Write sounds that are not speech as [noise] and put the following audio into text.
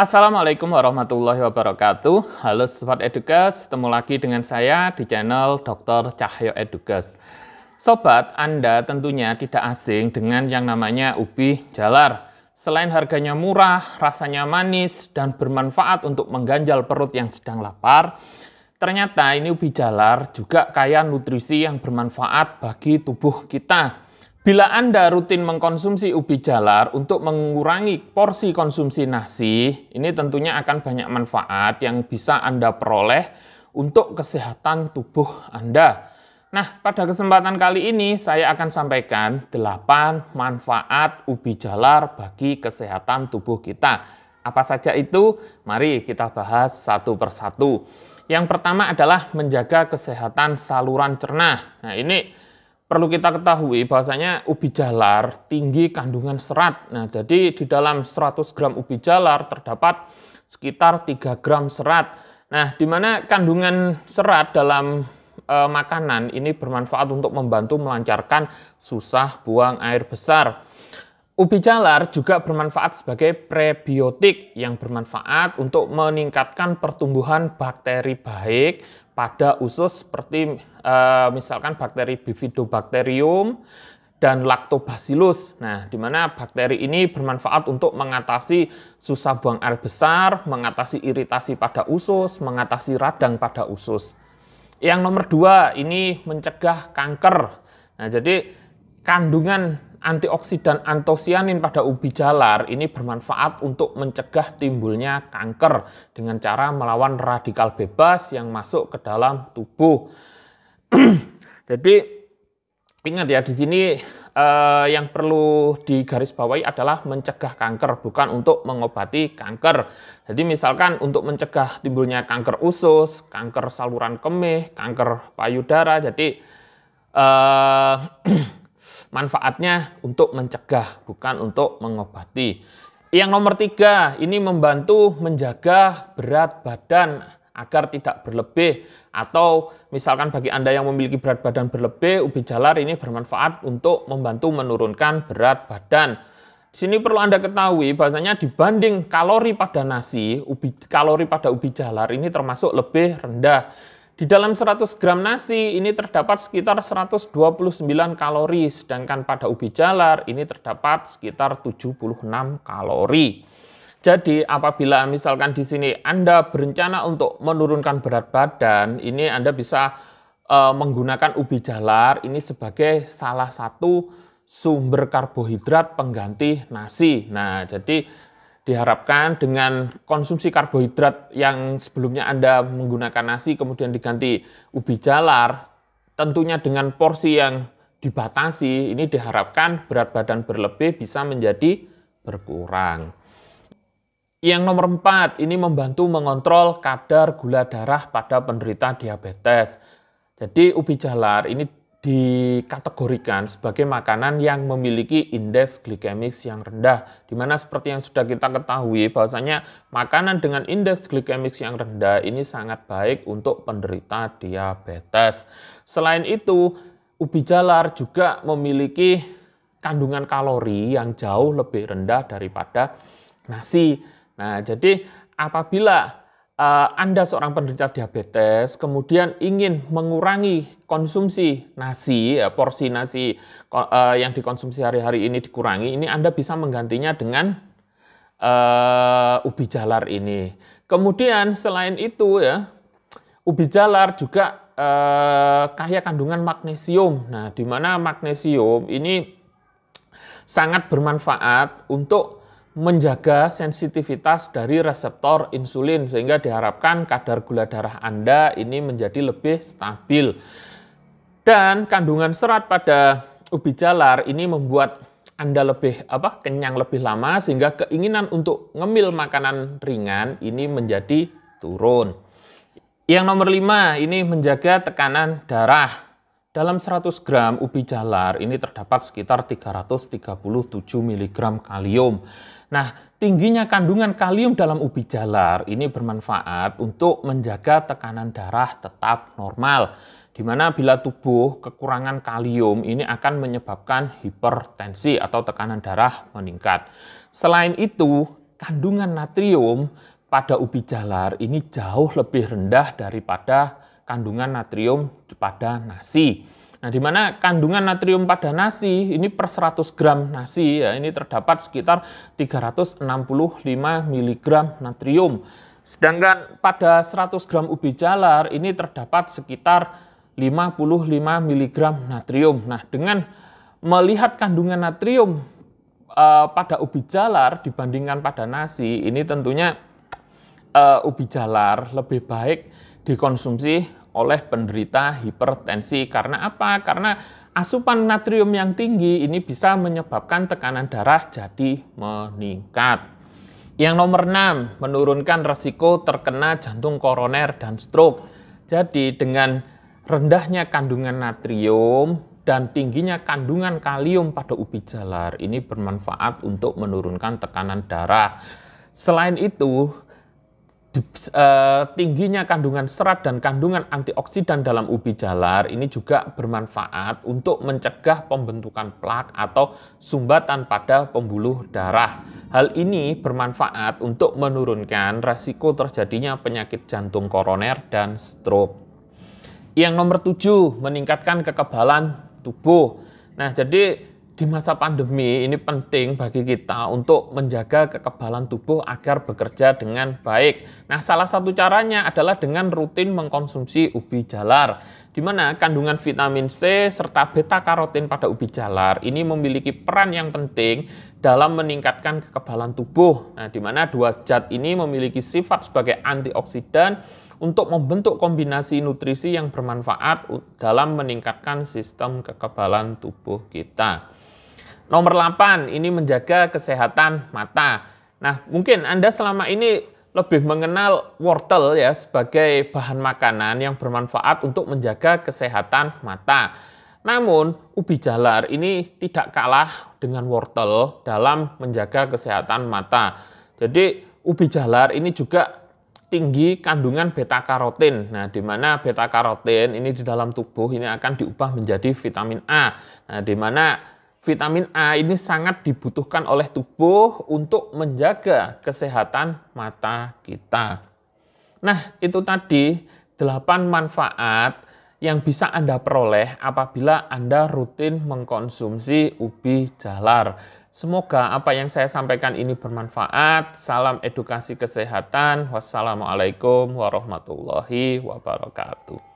Assalamualaikum warahmatullahi wabarakatuh. Halo Sobat edukas, ketemu lagi dengan saya di channel Dr. Cahyo Edukas. Sobat, Anda tentunya tidak asing dengan yang namanya ubi jalar. Selain harganya murah, rasanya manis, dan bermanfaat untuk mengganjal perut yang sedang lapar, ternyata ini ubi jalar juga kaya nutrisi yang bermanfaat bagi tubuh kita. Bila Anda rutin mengkonsumsi ubi jalar untuk mengurangi porsi konsumsi nasi, ini tentunya akan banyak manfaat yang bisa Anda peroleh untuk kesehatan tubuh Anda. Nah, pada kesempatan kali ini saya akan sampaikan 8 manfaat ubi jalar bagi kesehatan tubuh kita. Apa saja itu? Mari kita bahas satu persatu. Yang pertama adalah menjaga kesehatan saluran cerna. Nah, ini perlu kita ketahui bahasanya ubi jalar tinggi kandungan serat. Nah, jadi di dalam 100 gram ubi jalar terdapat sekitar 3 gram serat. Nah, di mana kandungan serat dalam e, makanan ini bermanfaat untuk membantu melancarkan susah buang air besar. Ubi jalar juga bermanfaat sebagai prebiotik yang bermanfaat untuk meningkatkan pertumbuhan bakteri baik, pada usus seperti eh, misalkan bakteri bifidobacterium dan lactobacillus. Nah, di mana bakteri ini bermanfaat untuk mengatasi susah buang air besar, mengatasi iritasi pada usus, mengatasi radang pada usus. Yang nomor dua ini mencegah kanker. Nah, jadi kandungan antioksidan antosianin pada ubi jalar ini bermanfaat untuk mencegah timbulnya kanker dengan cara melawan radikal bebas yang masuk ke dalam tubuh. [clears throat] Jadi ingat ya di sini eh, yang perlu digarisbawahi adalah mencegah kanker bukan untuk mengobati kanker. Jadi misalkan untuk mencegah timbulnya kanker usus, kanker saluran kemih, kanker payudara. Jadi eh, [clears throat] manfaatnya untuk mencegah, bukan untuk mengobati. Yang nomor tiga, ini membantu menjaga berat badan agar tidak berlebih atau misalkan bagi Anda yang memiliki berat badan berlebih, ubi jalar ini bermanfaat untuk membantu menurunkan berat badan. Di sini perlu Anda ketahui bahasanya dibanding kalori pada nasi, ubi, kalori pada ubi jalar ini termasuk lebih rendah. Di dalam 100 gram nasi ini terdapat sekitar 129 kalori, sedangkan pada ubi jalar ini terdapat sekitar 76 kalori. Jadi apabila misalkan di sini Anda berencana untuk menurunkan berat badan, ini Anda bisa e, menggunakan ubi jalar ini sebagai salah satu sumber karbohidrat pengganti nasi. Nah, jadi diharapkan dengan konsumsi karbohidrat yang sebelumnya Anda menggunakan nasi kemudian diganti ubi jalar, tentunya dengan porsi yang dibatasi, ini diharapkan berat badan berlebih bisa menjadi berkurang. Yang nomor empat, ini membantu mengontrol kadar gula darah pada penderita diabetes. Jadi ubi jalar ini dikategorikan sebagai makanan yang memiliki indeks glikemik yang rendah. Dimana seperti yang sudah kita ketahui bahwasanya makanan dengan indeks glikemik yang rendah ini sangat baik untuk penderita diabetes. Selain itu, ubi jalar juga memiliki kandungan kalori yang jauh lebih rendah daripada nasi. Nah, jadi apabila Eh, Anda seorang penderita diabetes, kemudian ingin mengurangi konsumsi nasi, ya, porsi nasi eh, yang dikonsumsi hari-hari ini dikurangi, ini Anda bisa menggantinya dengan uh, ubi jalar ini. Kemudian selain itu ya, ubi jalar juga uh, kaya kandungan magnesium. Nah, di mana magnesium ini sangat bermanfaat untuk menjaga sensitivitas dari reseptor insulin sehingga diharapkan kadar gula darah Anda ini menjadi lebih stabil. Dan kandungan serat pada ubi jalar ini membuat Anda lebih apa kenyang lebih lama sehingga keinginan untuk ngemil makanan ringan ini menjadi turun. Yang nomor lima ini menjaga tekanan darah. Dalam 100 gram ubi jalar ini terdapat sekitar 337 mg kalium. Nah, tingginya kandungan kalium dalam ubi jalar ini bermanfaat untuk menjaga tekanan darah tetap normal. Di mana bila tubuh kekurangan kalium ini akan menyebabkan hipertensi atau tekanan darah meningkat. Selain itu, kandungan natrium pada ubi jalar ini jauh lebih rendah daripada kandungan natrium pada nasi. Nah, di mana kandungan natrium pada nasi ini per 100 gram nasi ya, ini terdapat sekitar 365 mg natrium. Sedangkan pada 100 gram ubi jalar ini terdapat sekitar 55 mg natrium. Nah, dengan melihat kandungan natrium uh, pada ubi jalar dibandingkan pada nasi, ini tentunya uh, ubi jalar lebih baik dikonsumsi oleh penderita hipertensi. Karena apa? Karena asupan natrium yang tinggi ini bisa menyebabkan tekanan darah jadi meningkat. Yang nomor 6, menurunkan resiko terkena jantung koroner dan stroke. Jadi dengan rendahnya kandungan natrium dan tingginya kandungan kalium pada ubi jalar ini bermanfaat untuk menurunkan tekanan darah. Selain itu, Eh, tingginya kandungan serat dan kandungan antioksidan dalam ubi jalar ini juga bermanfaat untuk mencegah pembentukan plak atau sumbatan pada pembuluh darah. Hal ini bermanfaat untuk menurunkan resiko terjadinya penyakit jantung koroner dan stroke. Yang nomor tujuh, meningkatkan kekebalan tubuh. Nah, jadi di masa pandemi ini penting bagi kita untuk menjaga kekebalan tubuh agar bekerja dengan baik. Nah, salah satu caranya adalah dengan rutin mengkonsumsi ubi jalar, di mana kandungan vitamin C serta beta karotin pada ubi jalar ini memiliki peran yang penting dalam meningkatkan kekebalan tubuh. Nah, di mana dua zat ini memiliki sifat sebagai antioksidan untuk membentuk kombinasi nutrisi yang bermanfaat dalam meningkatkan sistem kekebalan tubuh kita. Nomor 8, ini menjaga kesehatan mata. Nah, mungkin Anda selama ini lebih mengenal wortel ya sebagai bahan makanan yang bermanfaat untuk menjaga kesehatan mata. Namun, ubi jalar ini tidak kalah dengan wortel dalam menjaga kesehatan mata. Jadi, ubi jalar ini juga tinggi kandungan beta karotin. Nah, di mana beta karotin ini di dalam tubuh ini akan diubah menjadi vitamin A. Nah, di mana vitamin A ini sangat dibutuhkan oleh tubuh untuk menjaga kesehatan mata kita. Nah, itu tadi 8 manfaat yang bisa Anda peroleh apabila Anda rutin mengkonsumsi ubi jalar. Semoga apa yang saya sampaikan ini bermanfaat. Salam edukasi kesehatan. Wassalamualaikum warahmatullahi wabarakatuh.